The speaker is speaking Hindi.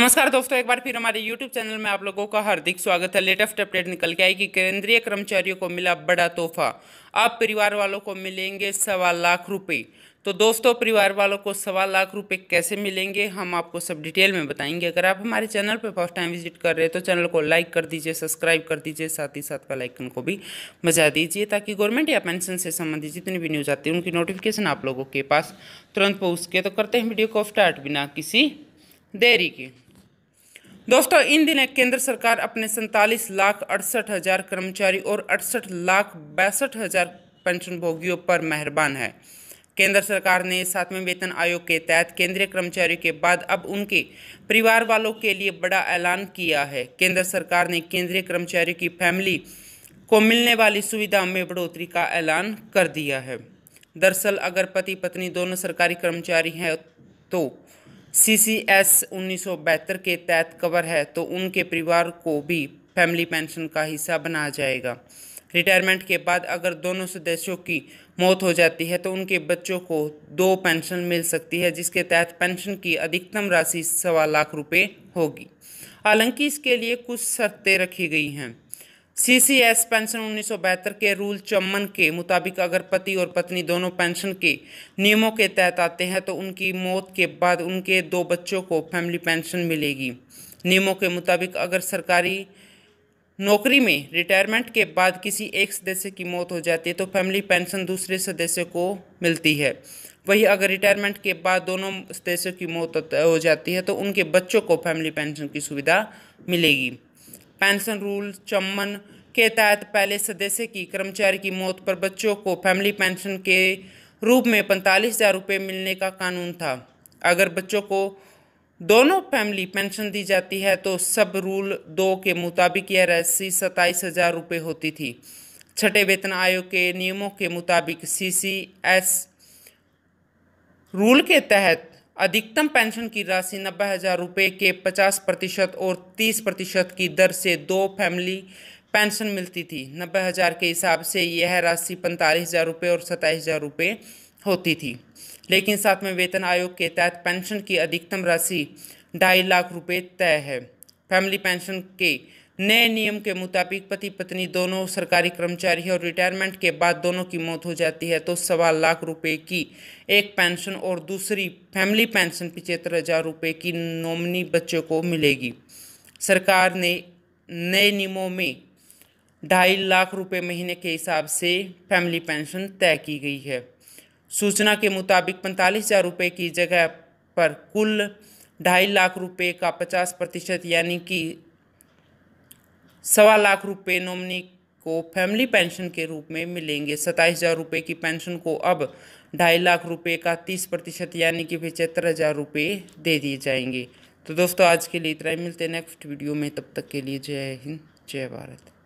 नमस्कार दोस्तों एक बार फिर हमारे YouTube चैनल में आप लोगों का हार्दिक स्वागत है लेटेस्ट अपडेट निकल के आई कि केंद्रीय कर्मचारियों को मिला बड़ा तोहफा अब परिवार वालों को मिलेंगे सवा लाख रुपए तो दोस्तों परिवार वालों को सवा लाख रुपए कैसे मिलेंगे हम आपको सब डिटेल में बताएंगे अगर आप हमारे चैनल पर फर्स्ट टाइम विजिट कर रहे हैं तो चैनल को लाइक कर दीजिए सब्सक्राइब कर दीजिए साथ ही साथ का लाइकन को भी बजा दीजिए ताकि गवर्नमेंट या पेंशन से संबंधित जितनी भी न्यूज़ आती है उनकी नोटिफिकेशन आप लोगों के पास तुरंत पहुँच के तो करते हैं वीडियो को स्टार्ट बिना किसी देरी के दोस्तों इन दिनों केंद्र सरकार अपने सैंतालीस लाख अड़सठ हज़ार कर्मचारी और अड़सठ लाख बैसठ हज़ार पेंशनभोगियों पर मेहरबान है केंद्र सरकार ने सातवें वेतन आयोग के तहत केंद्रीय कर्मचारियों के बाद अब उनके परिवार वालों के लिए बड़ा ऐलान किया है केंद्र सरकार ने केंद्रीय कर्मचारियों की फैमिली को मिलने वाली सुविधा में बढ़ोतरी का ऐलान कर दिया है दरअसल अगर पति पत्नी दोनों सरकारी कर्मचारी हैं तो सी सी एस उन्नीस के तहत कवर है तो उनके परिवार को भी फैमिली पेंशन का हिस्सा बनाया जाएगा रिटायरमेंट के बाद अगर दोनों सदस्यों की मौत हो जाती है तो उनके बच्चों को दो पेंशन मिल सकती है जिसके तहत पेंशन की अधिकतम राशि सवा लाख रुपए होगी हालांकि इसके लिए कुछ शर्तें रखी गई हैं सीसीएस पेंशन उन्नीस के रूल चम्मन के मुताबिक अगर पति और पत्नी दोनों पेंशन के नियमों के तहत आते हैं तो उनकी मौत के बाद उनके दो बच्चों को फैमिली पेंशन मिलेगी नियमों के मुताबिक अगर सरकारी नौकरी में रिटायरमेंट के बाद किसी एक सदस्य की मौत हो जाती है तो फैमिली पेंशन दूसरे सदस्य को मिलती है वही अगर रिटायरमेंट के बाद दोनों सदस्यों की मौत हो जाती है तो उनके बच्चों को फैमिली पेंशन की सुविधा मिलेगी पेंशन रूल चम्मन के तहत पहले सदस्य की कर्मचारी की मौत पर बच्चों को फैमिली पेंशन के रूप में पैंतालीस हज़ार रुपये मिलने का कानून था अगर बच्चों को दोनों फैमिली पेंशन दी जाती है तो सब रूल दो के मुताबिक यह राशि सत्ताईस हज़ार रुपये होती थी छठे वेतन आयोग के नियमों के मुताबिक सी सी एस रूल के तहत अधिकतम पेंशन की राशि नब्बे हज़ार रुपये के पचास प्रतिशत और तीस प्रतिशत की दर से दो फैमिली पेंशन मिलती थी नब्बे हज़ार के हिसाब से यह राशि पैंतालीस हज़ार रुपये और सत्ताईस हज़ार रुपये होती थी लेकिन साथ में वेतन आयोग के तहत पेंशन की अधिकतम राशि ढाई लाख रुपये तय है फैमिली पेंशन के नए नियम के मुताबिक पति पत्नी दोनों सरकारी कर्मचारी और रिटायरमेंट के बाद दोनों की मौत हो जाती है तो सवा लाख रुपए की एक पेंशन और दूसरी फैमिली पेंशन पिचहत्तर हज़ार रुपये की नॉमिनी बच्चों को मिलेगी सरकार ने नए नियमों में ढाई लाख रुपए महीने के हिसाब से फैमिली पेंशन तय की गई है सूचना के मुताबिक पैंतालीस हज़ार रुपये की जगह पर कुल ढाई लाख रुपए का पचास प्रतिशत यानी कि सवा लाख रुपए नॉमिनी को फैमिली पेंशन के रूप में मिलेंगे सत्ताईस हज़ार रुपये की पेंशन को अब ढाई लाख रुपए का तीस प्रतिशत यानी कि पचहत्तर हज़ार रुपये दे दिए जाएंगे तो दोस्तों आज के लिए इतना ही मिलते हैं नेक्स्ट वीडियो में तब तक के लिए जय हिंद जय भारत